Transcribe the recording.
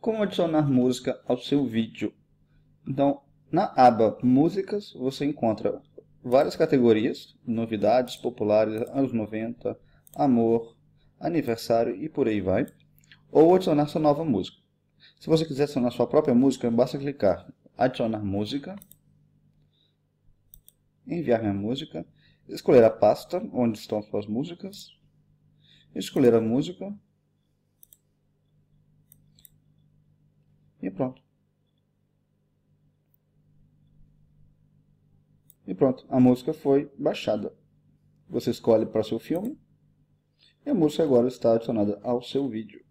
Como adicionar música ao seu vídeo? Então, na aba Músicas, você encontra várias categorias, novidades populares, anos 90, amor, aniversário e por aí vai, ou adicionar sua nova música. Se você quiser adicionar sua própria música, basta clicar adicionar música, enviar minha música, escolher a pasta onde estão suas músicas, escolher a música, E pronto. E pronto, a música foi baixada. Você escolhe para o seu filme e a música agora está adicionada ao seu vídeo.